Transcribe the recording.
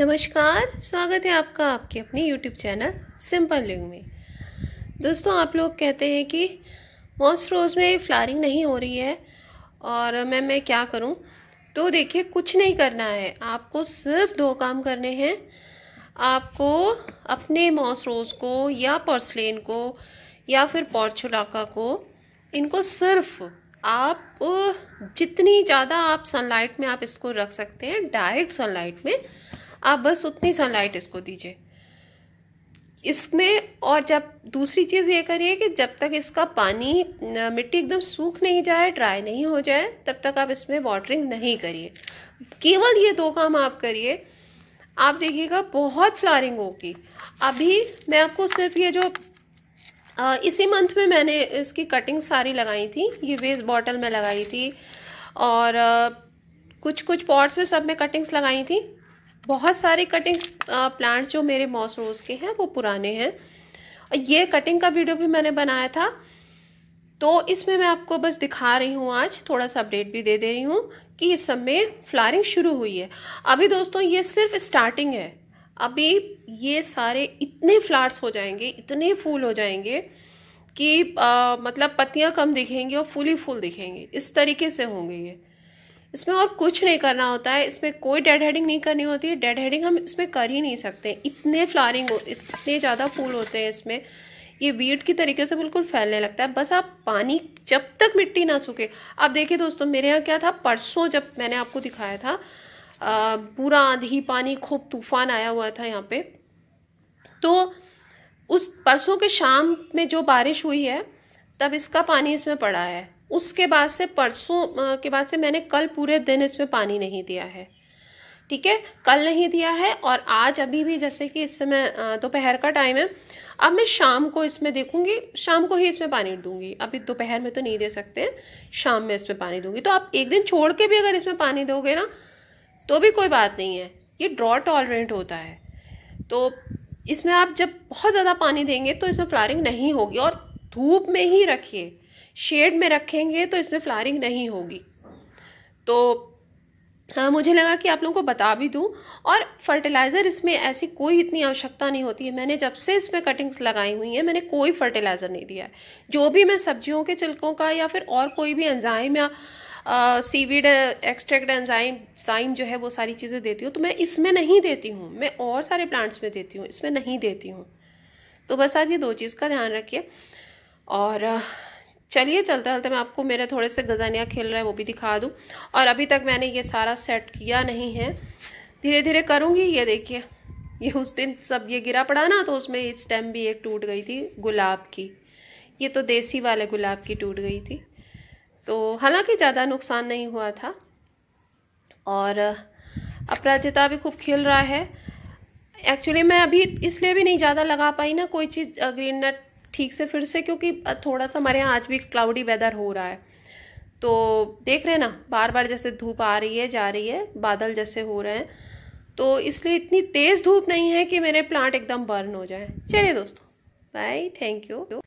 नमस्कार स्वागत है आपका आपके अपने यूट्यूब चैनल सिंपल लिंग में दोस्तों आप लोग कहते हैं कि मॉस रोज़ में फ्लारिंग नहीं हो रही है और मैं मैं क्या करूं तो देखिए कुछ नहीं करना है आपको सिर्फ दो काम करने हैं आपको अपने मॉस रोज़ को या पर्सलेन को या फिर पॉर्चुलाका को इनको सिर्फ आप जितनी ज़्यादा आप सनलाइट में आप इसको रख सकते हैं डायरेक्ट सनलाइट में आप बस उतनी सनलाइट इसको दीजिए इसमें और जब दूसरी चीज़ ये करिए कि जब तक इसका पानी मिट्टी एकदम सूख नहीं जाए ड्राई नहीं हो जाए तब तक आप इसमें वाटरिंग नहीं करिए केवल ये दो काम आप करिए आप देखिएगा बहुत फ्लारिंग होगी अभी मैं आपको सिर्फ ये जो आ, इसी मंथ में मैंने इसकी कटिंग सारी लगाई थी ये वेस्ट बॉटल में लगाई थी और आ, कुछ कुछ पॉट्स में सब में कटिंग्स लगाई थी बहुत सारे कटिंग्स प्लांट्स जो मेरे मॉस रोज़ के हैं वो पुराने हैं और ये कटिंग का वीडियो भी मैंने बनाया था तो इसमें मैं आपको बस दिखा रही हूँ आज थोड़ा सा अपडेट भी दे दे रही हूँ कि इस समय फ्लारिंग शुरू हुई है अभी दोस्तों ये सिर्फ स्टार्टिंग है अभी ये सारे इतने फ्लावर्स हो जाएंगे इतने फूल हो जाएंगे कि आ, मतलब पत्तियाँ कम दिखेंगी और फूल ही फूल दिखेंगे इस तरीके से होंगे ये इसमें और कुछ नहीं करना होता है इसमें कोई डेड हेडिंग नहीं करनी होती है डेड हेडिंग हम इसमें कर ही नहीं सकते इतने फ्लारिंग हो इतने ज़्यादा फूल होते हैं इसमें ये बीट की तरीके से बिल्कुल फैलने लगता है बस आप पानी जब तक मिट्टी ना सूखे आप देखिए दोस्तों मेरे यहाँ क्या था परसों जब मैंने आपको दिखाया था पूरा आंधी पानी खूब तूफान आया हुआ था यहाँ पे तो उस परसों के शाम में जो बारिश हुई है तब इसका पानी इसमें पड़ा है उसके बाद से परसों के बाद से मैंने कल पूरे दिन इसमें पानी नहीं दिया है ठीक है कल नहीं दिया है और आज अभी भी जैसे कि इस समय दोपहर का टाइम है अब मैं शाम को इसमें देखूंगी शाम को ही इसमें पानी दूंगी अभी दोपहर में तो नहीं दे सकते हैं शाम में इसमें पानी दूंगी तो आप एक दिन छोड़ के भी अगर इसमें पानी दोगे ना तो भी कोई बात नहीं है ये ड्रॉ टॉलरेंट होता है तो इसमें आप जब बहुत ज़्यादा पानी देंगे तो इसमें फ्लारिंग नहीं होगी और धूप में ही रखिए शेड में रखेंगे तो इसमें फ्लारिंग नहीं होगी तो हाँ मुझे लगा कि आप लोगों को बता भी दूं और फर्टिलाइज़र इसमें ऐसी कोई इतनी आवश्यकता नहीं होती है मैंने जब से इसमें कटिंग्स लगाई हुई हैं मैंने कोई फर्टिलाइज़र नहीं दिया है जो भी मैं सब्जियों के छिलकों का या फिर और कोई भी एंजाइम या सीविड एक्सट्रैक्ट एंजाइम साइम जो है वो सारी चीज़ें देती हूँ तो मैं इसमें नहीं देती हूँ मैं और सारे प्लांट्स में देती हूँ इसमें नहीं देती हूँ तो बस आप ये दो चीज़ का ध्यान रखिए और चलिए चलते चलते मैं आपको मेरे थोड़े से गजानियाँ खेल रहा है वो भी दिखा दूँ और अभी तक मैंने ये सारा सेट किया नहीं है धीरे धीरे करूँगी ये देखिए ये उस दिन सब ये गिरा पड़ा ना तो उसमें स्टेम भी एक टूट गई थी गुलाब की ये तो देसी वाले गुलाब की टूट गई थी तो हालांकि ज़्यादा नुकसान नहीं हुआ था और अपराजिता भी खूब खेल रहा है एक्चुअली मैं अभी इसलिए भी नहीं ज़्यादा लगा पाई ना कोई चीज़ ग्रीन नट ठीक से फिर से क्योंकि थोड़ा सा हमारे यहाँ आज भी क्लाउडी वेदर हो रहा है तो देख रहे हैं ना बार बार जैसे धूप आ रही है जा रही है बादल जैसे हो रहे हैं तो इसलिए इतनी तेज़ धूप नहीं है कि मेरे प्लांट एकदम बर्न हो जाए चलिए दोस्तों बाय थैंक यू